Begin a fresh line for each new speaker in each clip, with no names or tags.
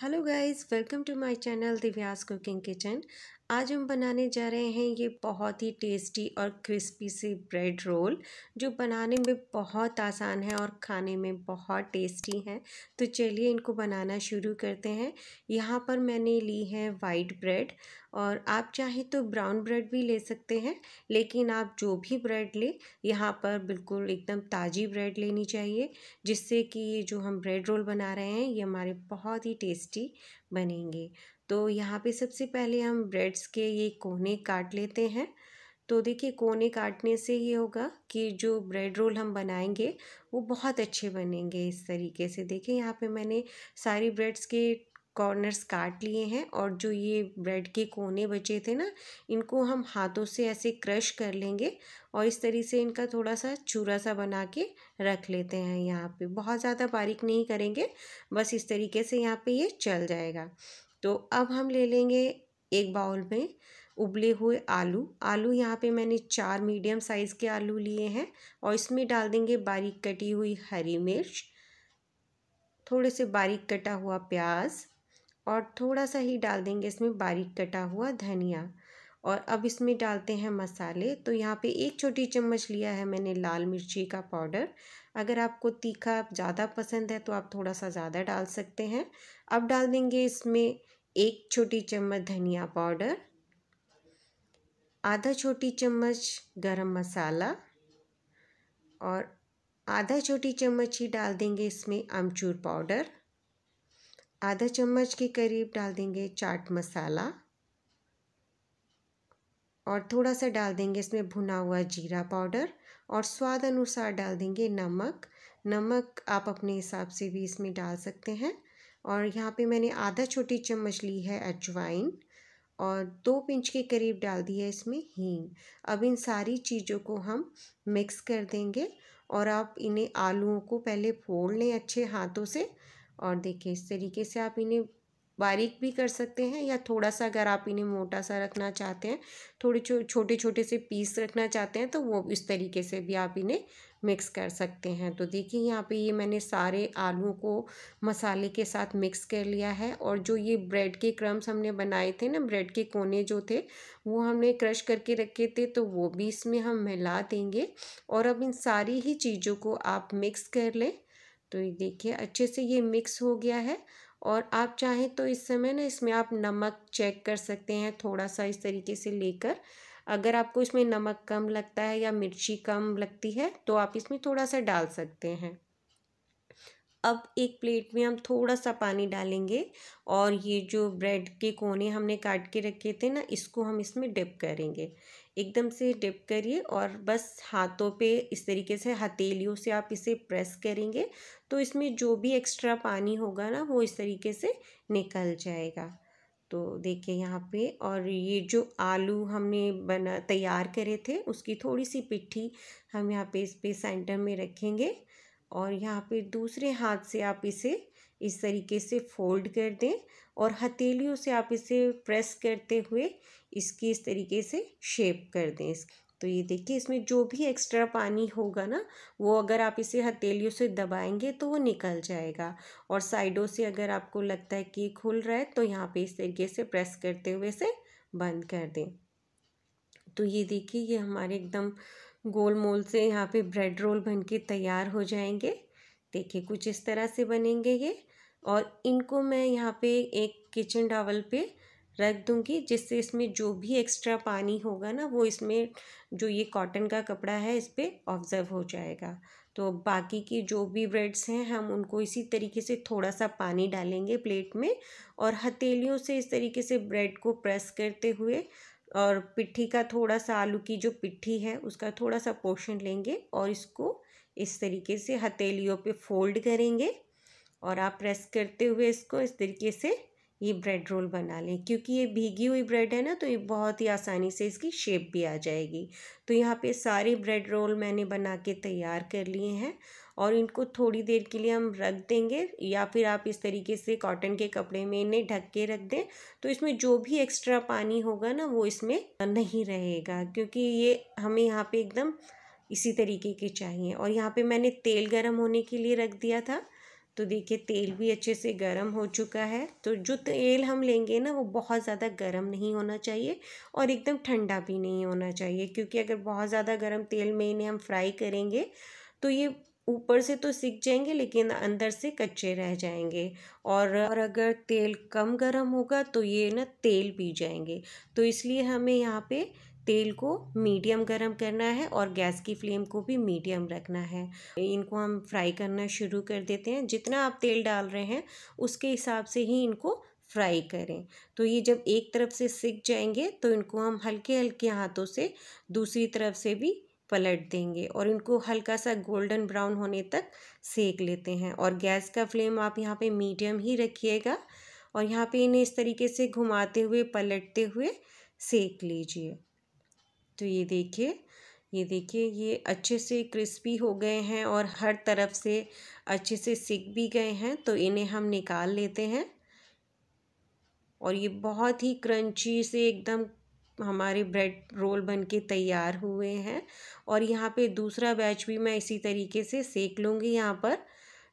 Hello guys, welcome to my channel Divya's Cooking Kitchen. आज हम बनाने जा रहे हैं ये बहुत ही टेस्टी और क्रिस्पी से ब्रेड रोल जो बनाने में बहुत आसान है और खाने में बहुत टेस्टी है तो चलिए इनको बनाना शुरू करते हैं यहाँ पर मैंने ली है वाइट ब्रेड और आप चाहे तो ब्राउन ब्रेड भी ले सकते हैं लेकिन आप जो भी ब्रेड लें यहाँ पर बिल्कुल एकदम ताज़ी ब्रेड लेनी चाहिए जिससे कि ये जो हम ब्रेड रोल बना रहे हैं ये हमारे बहुत ही टेस्टी बनेंगे तो यहाँ पे सबसे पहले हम ब्रेड्स के ये कोने काट लेते हैं तो देखिए कोने काटने से ये होगा कि जो ब्रेड रोल हम बनाएंगे वो बहुत अच्छे बनेंगे इस तरीके से देखिए यहाँ पे मैंने सारी ब्रेड्स के कॉर्नर्स काट लिए हैं और जो ये ब्रेड के कोने बचे थे ना इनको हम हाथों से ऐसे क्रश कर लेंगे और इस तरीके से इनका थोड़ा सा चूरा सा बना के रख लेते हैं यहाँ पे बहुत ज़्यादा बारीक नहीं करेंगे बस इस तरीके से यहाँ पे ये चल जाएगा तो अब हम ले लेंगे एक बाउल में उबले हुए आलू आलू यहाँ पे मैंने चार मीडियम साइज़ के आलू लिए हैं और इसमें डाल देंगे बारीक कटी हुई हरी मिर्च थोड़े से बारीक कटा हुआ प्याज और थोड़ा सा ही डाल देंगे इसमें बारीक कटा हुआ धनिया और अब इसमें डालते हैं मसाले तो यहाँ पे एक छोटी चम्मच लिया है मैंने लाल मिर्ची का पाउडर अगर आपको तीखा ज़्यादा पसंद है तो आप थोड़ा सा ज़्यादा डाल सकते हैं अब डाल देंगे इसमें एक छोटी चम्मच धनिया पाउडर आधा छोटी चम्मच गरम मसाला और आधा छोटी चम्मच ही डाल देंगे इसमें आमचूर पाउडर आधा चम्मच के करीब डाल देंगे चाट मसाला और थोड़ा सा डाल देंगे इसमें भुना हुआ जीरा पाउडर और स्वाद अनुसार डाल देंगे नमक नमक आप अपने हिसाब से भी इसमें डाल सकते हैं और यहाँ पे मैंने आधा छोटी चम्मच ली है अजवाइन और दो पिंच के करीब डाल दी है इसमें हींग अब इन सारी चीज़ों को हम मिक्स कर देंगे और आप इन्हें आलूओं को पहले फोड़ लें अच्छे हाथों से और देखिए इस तरीके से आप इन्हें बारीक भी कर सकते हैं या थोड़ा सा अगर आप इन्हें मोटा सा रखना चाहते हैं थोड़े छो, छोटे छोटे से पीस रखना चाहते हैं तो वो इस तरीके से भी आप इन्हें मिक्स कर सकते हैं तो देखिए यहाँ पे ये मैंने सारे आलूओं को मसाले के साथ मिक्स कर लिया है और जो ये ब्रेड के क्रम्स हमने बनाए थे ना ब्रेड के कोने जो थे वो हमने क्रश करके रखे थे तो वो भी इसमें हम मिला देंगे और अब इन सारी ही चीज़ों को आप मिक्स कर लें तो ये देखिए अच्छे से ये मिक्स हो गया है और आप चाहें तो इस समय ना इसमें आप नमक चेक कर सकते हैं थोड़ा सा इस तरीके से लेकर अगर आपको इसमें नमक कम लगता है या मिर्ची कम लगती है तो आप इसमें थोड़ा सा डाल सकते हैं अब एक प्लेट में हम थोड़ा सा पानी डालेंगे और ये जो ब्रेड के कोने हमने काट के रखे थे ना इसको हम इसमें डिप करेंगे एकदम से डिप करिए और बस हाथों पे इस तरीके से हथेलियों से आप इसे प्रेस करेंगे तो इसमें जो भी एक्स्ट्रा पानी होगा ना वो इस तरीके से निकल जाएगा तो देखिए यहाँ पे और ये जो आलू हमने बना तैयार करे थे उसकी थोड़ी सी पिट्ठी हम यहाँ पे इस पे सेंटर में रखेंगे और यहाँ पे दूसरे हाथ से आप इसे इस तरीके से फोल्ड कर दें और हथेलियों से आप इसे प्रेस करते हुए इसकी इस तरीके से शेप कर दें इस तो ये देखिए इसमें जो भी एक्स्ट्रा पानी होगा ना वो अगर आप इसे हथेलियों से दबाएंगे तो वो निकल जाएगा और साइडों से अगर आपको लगता है कि खुल रहा है तो यहाँ पे इस तरीके से प्रेस करते हुए इसे बंद कर दें तो ये देखिए ये हमारे एकदम गोल मोल से यहाँ पे ब्रेड रोल बन के तैयार हो जाएंगे देखिए कुछ इस तरह से बनेंगे ये और इनको मैं यहाँ पे एक किचन डावल पे रख दूँगी जिससे इसमें जो भी एक्स्ट्रा पानी होगा ना वो इसमें जो ये कॉटन का कपड़ा है इस पर ऑब्ज़र्व हो जाएगा तो बाकी के जो भी ब्रेड्स हैं हम उनको इसी तरीके से थोड़ा सा पानी डालेंगे प्लेट में और हथेलियों से इस तरीके से ब्रेड को प्रेस करते हुए और पिट्ठी का थोड़ा सा आलू की जो पिट्ठी है उसका थोड़ा सा पोर्शन लेंगे और इसको इस तरीके से हथेलियों पे फोल्ड करेंगे और आप प्रेस करते हुए इसको इस तरीके से ये ब्रेड रोल बना लें क्योंकि ये भीगी हुई ब्रेड है ना तो ये बहुत ही आसानी से इसकी शेप भी आ जाएगी तो यहाँ पे सारे ब्रेड रोल मैंने बना के तैयार कर लिए हैं और इनको थोड़ी देर के लिए हम रख देंगे या फिर आप इस तरीके से कॉटन के कपड़े में इन्हें ढक के रख दें तो इसमें जो भी एक्स्ट्रा पानी होगा ना वो इसमें नहीं रहेगा क्योंकि ये हमें यहाँ पर एकदम इसी तरीके के चाहिए और यहाँ पर मैंने तेल गर्म होने के लिए रख दिया था तो देखिए तेल भी अच्छे से गर्म हो चुका है तो जो तेल हम लेंगे ना वो बहुत ज़्यादा गर्म नहीं होना चाहिए और एकदम ठंडा भी नहीं होना चाहिए क्योंकि अगर बहुत ज़्यादा गर्म तेल में इन्हें हम फ्राई करेंगे तो ये ऊपर से तो सिक जाएंगे लेकिन अंदर से कच्चे रह जाएंगे और और अगर तेल कम गर्म होगा तो ये ना तेल पी जाएंगे तो इसलिए हमें यहाँ पे तेल को मीडियम गरम करना है और गैस की फ्लेम को भी मीडियम रखना है इनको हम फ्राई करना शुरू कर देते हैं जितना आप तेल डाल रहे हैं उसके हिसाब से ही इनको फ्राई करें तो ये जब एक तरफ से सिक जाएंगे तो इनको हम हल्के हल्के हाथों से दूसरी तरफ से भी पलट देंगे और इनको हल्का सा गोल्डन ब्राउन होने तक सेक लेते हैं और गैस का फ्लेम आप यहाँ पे मीडियम ही रखिएगा और यहाँ पे इन्हें इस तरीके से घुमाते हुए पलटते हुए सेक लीजिए तो ये देखिए ये देखिए ये अच्छे से क्रिस्पी हो गए हैं और हर तरफ से अच्छे से सिक भी गए हैं तो इन्हें हम निकाल लेते हैं और ये बहुत ही क्रंची से एकदम हमारे ब्रेड रोल बन के तैयार हुए हैं और यहाँ पे दूसरा बैच भी मैं इसी तरीके से सेक लूँगी यहाँ पर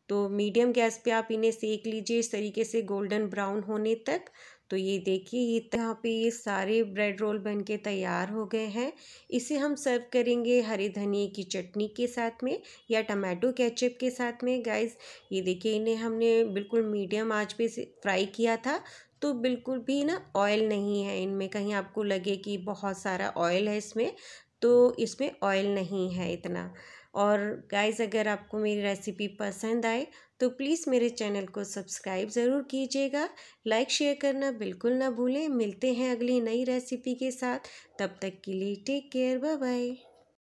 तो मीडियम गैस पे आप इन्हें सेक लीजिए इस तरीके से गोल्डन ब्राउन होने तक तो ये देखिए ये तो यहाँ पे ये सारे ब्रेड रोल बन के तैयार हो गए हैं इसे हम सर्व करेंगे हरे धनिए की चटनी के साथ में या टमाटो केचप के साथ में गाइस ये देखिए इन्हें हमने बिल्कुल मीडियम आंच पे फ्राई किया था तो बिल्कुल भी ना ऑयल नहीं है इनमें कहीं आपको लगे कि बहुत सारा ऑयल है इसमें तो इसमें ऑयल नहीं है इतना और गाइस अगर आपको मेरी रेसिपी पसंद आए तो प्लीज़ मेरे चैनल को सब्सक्राइब ज़रूर कीजिएगा लाइक शेयर करना बिल्कुल ना भूलें मिलते हैं अगली नई रेसिपी के साथ तब तक के लिए टेक केयर बाय बाय